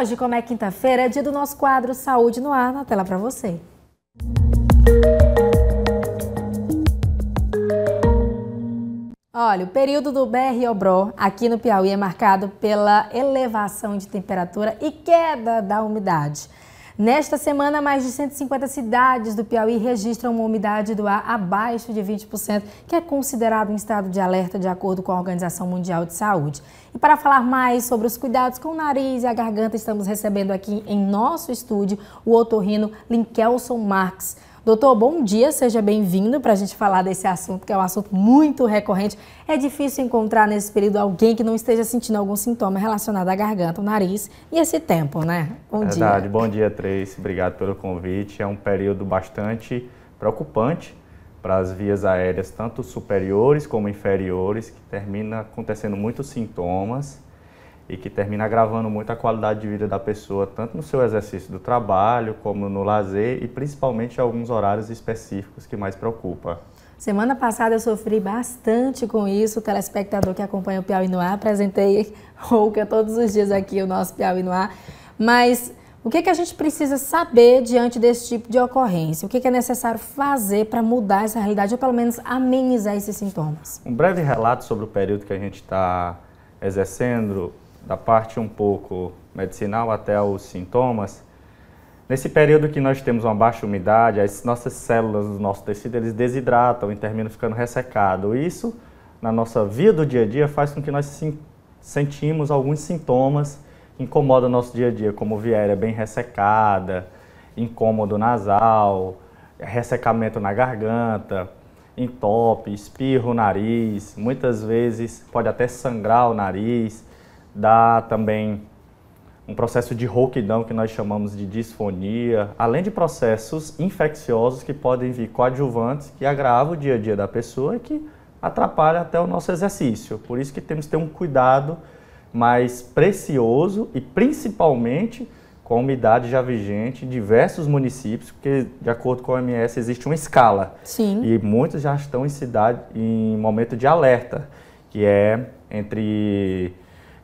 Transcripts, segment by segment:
Hoje, como é quinta-feira, é dia do nosso quadro Saúde no Ar na tela para você. Olha, o período do BR-Obró aqui no Piauí é marcado pela elevação de temperatura e queda da umidade. Nesta semana, mais de 150 cidades do Piauí registram uma umidade do ar abaixo de 20%, que é considerado um estado de alerta de acordo com a Organização Mundial de Saúde. E para falar mais sobre os cuidados com o nariz e a garganta, estamos recebendo aqui em nosso estúdio o otorrino Linkelson Marx. Doutor, bom dia, seja bem-vindo para a gente falar desse assunto, que é um assunto muito recorrente. É difícil encontrar nesse período alguém que não esteja sentindo algum sintoma relacionado à garganta, ao nariz e esse tempo, né? Bom Verdade. dia. Verdade, bom dia, três. Obrigado pelo convite. É um período bastante preocupante para as vias aéreas, tanto superiores como inferiores, que termina acontecendo muitos sintomas e que termina agravando muito a qualidade de vida da pessoa, tanto no seu exercício do trabalho, como no lazer e principalmente alguns horários específicos que mais preocupa. Semana passada eu sofri bastante com isso. O telespectador que acompanha o Piauí no Ar, apresentei rouca todos os dias aqui o nosso Piauí no Ar. Mas o que, que a gente precisa saber diante desse tipo de ocorrência? O que, que é necessário fazer para mudar essa realidade ou pelo menos amenizar esses sintomas? Um breve relato sobre o período que a gente está exercendo da parte um pouco medicinal até os sintomas, nesse período que nós temos uma baixa umidade, as nossas células do nosso tecido, eles desidratam e terminam ficando ressecado. Isso, na nossa vida do dia a dia, faz com que nós sentimos alguns sintomas que incomodam o nosso dia a dia, como viéria bem ressecada, incômodo nasal, ressecamento na garganta, entope, espirro o nariz, muitas vezes pode até sangrar o nariz, dá também um processo de rouquidão que nós chamamos de disfonia, além de processos infecciosos que podem vir coadjuvantes que agravam o dia a dia da pessoa e que atrapalha até o nosso exercício. Por isso que temos que ter um cuidado mais precioso e principalmente com a umidade já vigente em diversos municípios, porque de acordo com a OMS existe uma escala. Sim. E muitos já estão em cidade em momento de alerta, que é entre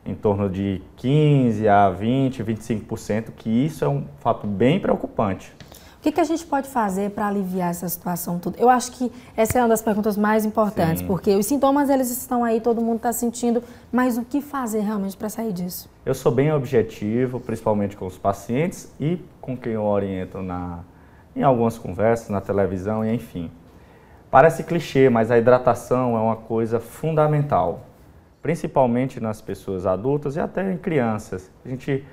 em torno de 15% a 20%, 25%, que isso é um fato bem preocupante. O que, que a gente pode fazer para aliviar essa situação toda? Eu acho que essa é uma das perguntas mais importantes, Sim. porque os sintomas eles estão aí, todo mundo está sentindo, mas o que fazer realmente para sair disso? Eu sou bem objetivo, principalmente com os pacientes e com quem eu oriento na, em algumas conversas, na televisão e enfim. Parece clichê, mas a hidratação é uma coisa fundamental principalmente nas pessoas adultas e até em crianças. A gente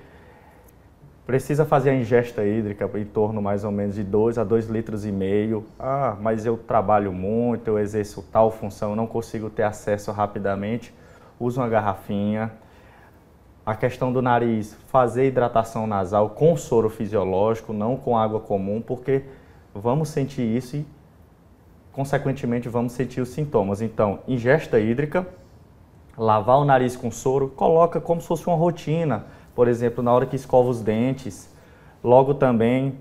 precisa fazer a ingesta hídrica em torno mais ou menos de 2 a 2 litros e meio. Ah, mas eu trabalho muito, eu exerço tal função, não consigo ter acesso rapidamente. Usa uma garrafinha. A questão do nariz, fazer hidratação nasal com soro fisiológico, não com água comum, porque vamos sentir isso e, consequentemente, vamos sentir os sintomas. Então, ingesta hídrica, lavar o nariz com soro, coloca como se fosse uma rotina, por exemplo, na hora que escova os dentes. Logo também,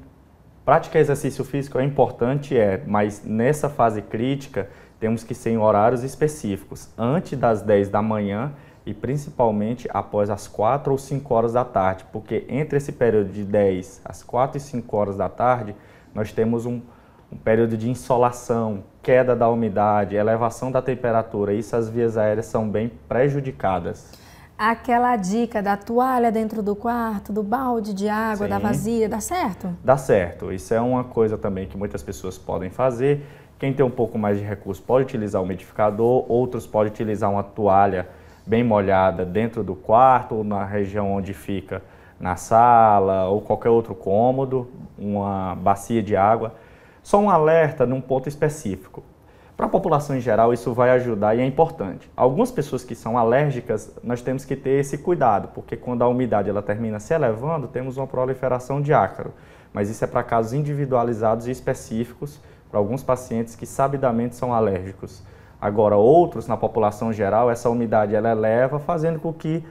prática exercício físico é importante, é, mas nessa fase crítica temos que ser em horários específicos, antes das 10 da manhã e principalmente após as 4 ou 5 horas da tarde, porque entre esse período de 10 às 4 e 5 horas da tarde, nós temos um um período de insolação, queda da umidade, elevação da temperatura, isso as vias aéreas são bem prejudicadas. Aquela dica da toalha dentro do quarto, do balde de água, Sim. da vazia, dá certo? Dá certo. Isso é uma coisa também que muitas pessoas podem fazer. Quem tem um pouco mais de recurso pode utilizar o umidificador, outros podem utilizar uma toalha bem molhada dentro do quarto ou na região onde fica na sala ou qualquer outro cômodo, uma bacia de água. Só um alerta num ponto específico. Para a população em geral, isso vai ajudar e é importante. Algumas pessoas que são alérgicas, nós temos que ter esse cuidado, porque quando a umidade ela termina se elevando, temos uma proliferação de ácaro. Mas isso é para casos individualizados e específicos, para alguns pacientes que sabidamente são alérgicos. Agora, outros, na população geral, essa umidade ela eleva, fazendo com que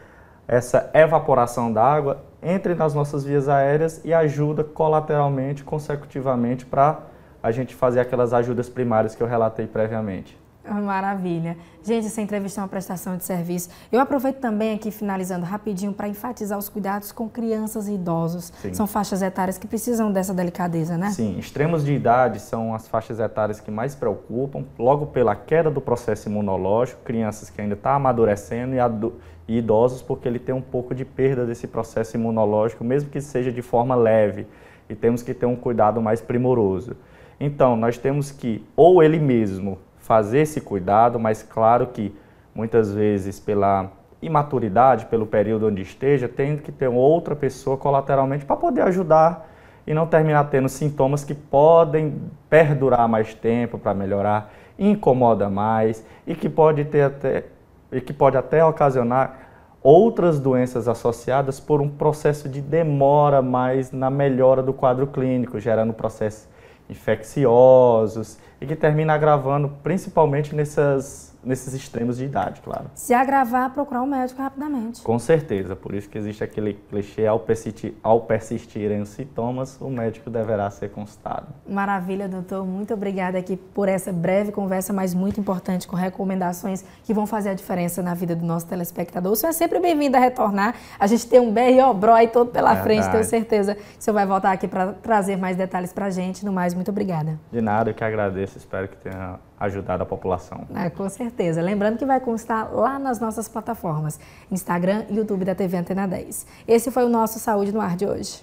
essa evaporação da água entre nas nossas vias aéreas e ajuda colateralmente, consecutivamente, para a gente fazer aquelas ajudas primárias que eu relatei previamente. Ah, maravilha. Gente, essa entrevista é uma prestação de serviço. Eu aproveito também aqui, finalizando rapidinho, para enfatizar os cuidados com crianças e idosos. Sim. São faixas etárias que precisam dessa delicadeza, né? Sim, extremos de idade são as faixas etárias que mais preocupam, logo pela queda do processo imunológico, crianças que ainda estão tá amadurecendo e, e idosos porque ele tem um pouco de perda desse processo imunológico, mesmo que seja de forma leve. E temos que ter um cuidado mais primoroso. Então, nós temos que, ou ele mesmo, fazer esse cuidado, mas claro que muitas vezes pela imaturidade, pelo período onde esteja, tem que ter outra pessoa colateralmente para poder ajudar e não terminar tendo sintomas que podem perdurar mais tempo para melhorar, incomoda mais e que pode ter até e que pode até ocasionar outras doenças associadas por um processo de demora mais na melhora do quadro clínico, gerando processo infecciosos e que termina agravando principalmente nessas nesses extremos de idade, claro. Se agravar, procurar um médico rapidamente. Com certeza, por isso que existe aquele clichê, ao, persistir, ao persistirem sintomas, o médico deverá ser consultado. Maravilha, doutor. Muito obrigada aqui por essa breve conversa, mas muito importante, com recomendações que vão fazer a diferença na vida do nosso telespectador. O senhor é sempre bem-vindo a retornar. A gente tem um BRO aí todo pela Verdade. frente, tenho certeza que o senhor vai voltar aqui para trazer mais detalhes para a gente. No mais, muito obrigada. De nada, eu que agradeço. Espero que tenha ajudar a população. Ah, com certeza. Lembrando que vai constar lá nas nossas plataformas, Instagram e YouTube da TV Antena 10. Esse foi o nosso Saúde no Ar de hoje.